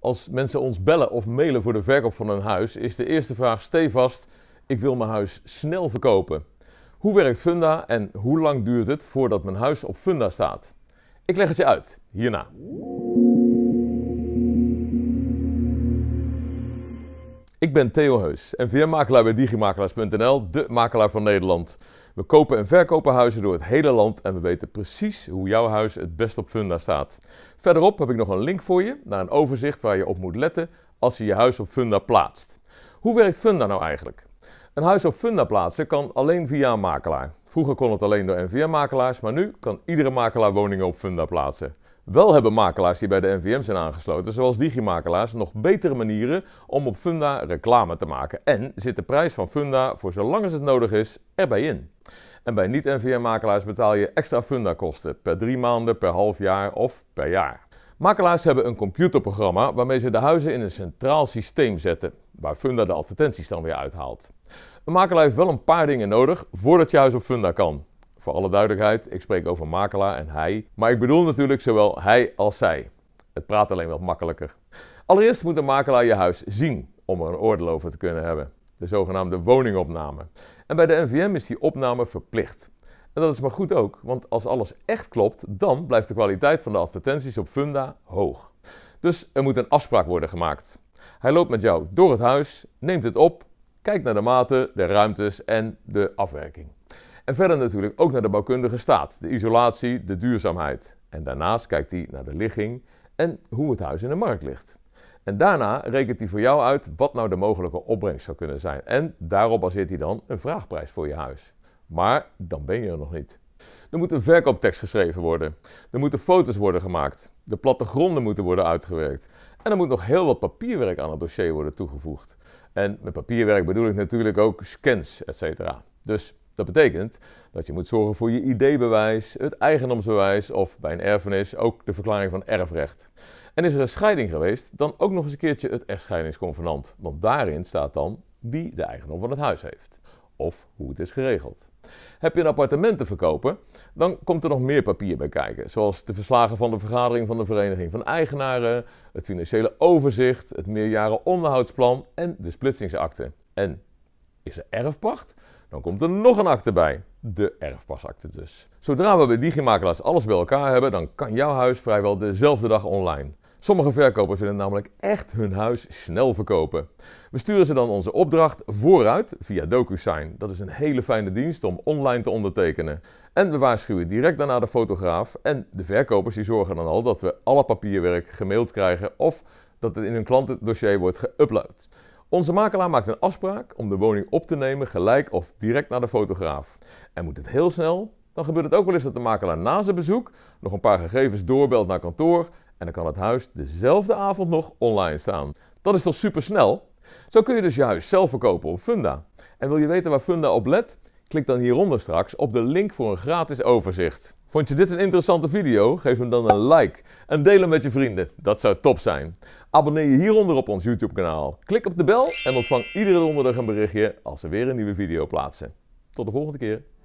Als mensen ons bellen of mailen voor de verkoop van een huis, is de eerste vraag stevast: ik wil mijn huis snel verkopen. Hoe werkt Funda en hoe lang duurt het voordat mijn huis op Funda staat? Ik leg het je uit, hierna. Ik ben Theo Heus, NVM-makelaar bij digimakelaars.nl, de makelaar van Nederland. We kopen en verkopen huizen door het hele land en we weten precies hoe jouw huis het best op Funda staat. Verderop heb ik nog een link voor je naar een overzicht waar je op moet letten als je je huis op Funda plaatst. Hoe werkt Funda nou eigenlijk? Een huis op Funda plaatsen kan alleen via een makelaar. Vroeger kon het alleen door NVM-makelaars, maar nu kan iedere makelaar woningen op Funda plaatsen. Wel hebben makelaars die bij de NVM zijn aangesloten, zoals digimakelaars, nog betere manieren om op Funda reclame te maken. En zit de prijs van Funda, voor zolang als het nodig is, erbij in. En bij niet-NVM-makelaars betaal je extra Funda-kosten per drie maanden, per half jaar of per jaar. Makelaars hebben een computerprogramma waarmee ze de huizen in een centraal systeem zetten, waar Funda de advertenties dan weer uithaalt. Een makelaar heeft wel een paar dingen nodig voordat je huis op Funda kan. Voor alle duidelijkheid, ik spreek over makelaar en hij. Maar ik bedoel natuurlijk zowel hij als zij. Het praat alleen wat makkelijker. Allereerst moet de makelaar je huis zien om er een oordeel over te kunnen hebben. De zogenaamde woningopname. En bij de NVM is die opname verplicht. En dat is maar goed ook, want als alles echt klopt, dan blijft de kwaliteit van de advertenties op Funda hoog. Dus er moet een afspraak worden gemaakt. Hij loopt met jou door het huis, neemt het op, kijkt naar de maten, de ruimtes en de afwerking. En verder natuurlijk ook naar de bouwkundige staat, de isolatie, de duurzaamheid. En daarnaast kijkt hij naar de ligging en hoe het huis in de markt ligt. En daarna rekent hij voor jou uit wat nou de mogelijke opbrengst zou kunnen zijn. En daarop baseert hij dan een vraagprijs voor je huis. Maar dan ben je er nog niet. Er moet een verkooptekst geschreven worden. Er moeten foto's worden gemaakt. De plattegronden moeten worden uitgewerkt. En er moet nog heel wat papierwerk aan het dossier worden toegevoegd. En met papierwerk bedoel ik natuurlijk ook scans, etc. Dus dat betekent dat je moet zorgen voor je ideebewijs, het eigendomsbewijs of bij een erfenis ook de verklaring van erfrecht. En is er een scheiding geweest, dan ook nog eens een keertje het echtscheidingsconvenant, want daarin staat dan wie de eigendom van het huis heeft of hoe het is geregeld. Heb je een appartement te verkopen, dan komt er nog meer papier bij kijken, zoals de verslagen van de vergadering van de vereniging van eigenaren, het financiële overzicht, het meerjaren onderhoudsplan en de splitsingsakte. En is er erfpacht? Dan komt er nog een akte bij, de erfpasakte dus. Zodra we bij Digimakelaars alles bij elkaar hebben, dan kan jouw huis vrijwel dezelfde dag online. Sommige verkopers willen namelijk echt hun huis snel verkopen. We sturen ze dan onze opdracht vooruit via DocuSign. Dat is een hele fijne dienst om online te ondertekenen. En we waarschuwen direct daarna de fotograaf en de verkopers die zorgen dan al dat we alle papierwerk gemaild krijgen of dat het in hun klantendossier wordt geüpload. Onze makelaar maakt een afspraak om de woning op te nemen gelijk of direct naar de fotograaf. En moet het heel snel, dan gebeurt het ook wel eens dat de makelaar na zijn bezoek nog een paar gegevens doorbelt naar kantoor en dan kan het huis dezelfde avond nog online staan. Dat is toch super snel? Zo kun je dus je huis zelf verkopen op Funda. En wil je weten waar Funda op let? Klik dan hieronder straks op de link voor een gratis overzicht. Vond je dit een interessante video? Geef hem dan een like en deel hem met je vrienden. Dat zou top zijn. Abonneer je hieronder op ons YouTube kanaal. Klik op de bel en ontvang iedere donderdag een berichtje als we weer een nieuwe video plaatsen. Tot de volgende keer.